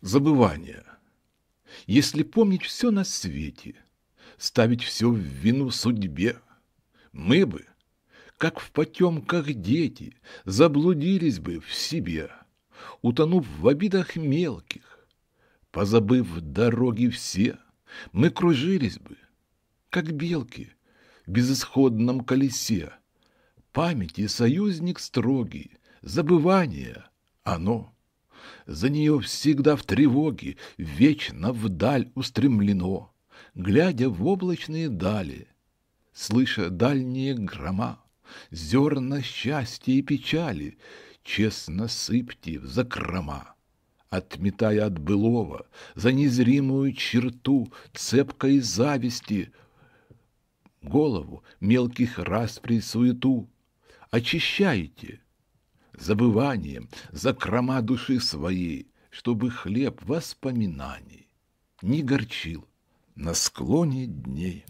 забывание. Если помнить все на свете, ставить все в вину судьбе, мы бы, как в потемках дети, заблудились бы в себе, утонув в обидах мелких, позабыв дороги все, мы кружились бы, как белки в безысходном колесе. Памяти союзник строгий, забывание оно — за нее всегда в тревоге, вечно вдаль устремлено, Глядя в облачные дали, слыша дальние грома, Зерна счастья и печали честно сыпьте в закрома. Отметая от былого за незримую черту цепкой зависти Голову мелких распри суету, очищайте, забыванием, закрома души своей, чтобы хлеб воспоминаний не горчил на склоне дней.